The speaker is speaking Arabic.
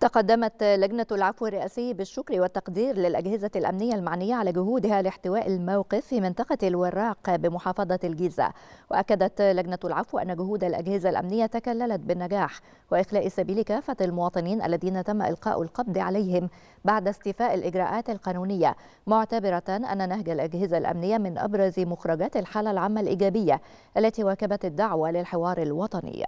تقدمت لجنة العفو الرئاسي بالشكر والتقدير للأجهزة الأمنية المعنية على جهودها لاحتواء الموقف في منطقة الوراق بمحافظة الجيزة وأكدت لجنة العفو أن جهود الأجهزة الأمنية تكللت بالنجاح وإخلاء سبيل كافة المواطنين الذين تم إلقاء القبض عليهم بعد استيفاء الإجراءات القانونية معتبرة أن نهج الأجهزة الأمنية من أبرز مخرجات الحالة العامة الإيجابية التي واكبت الدعوة للحوار الوطني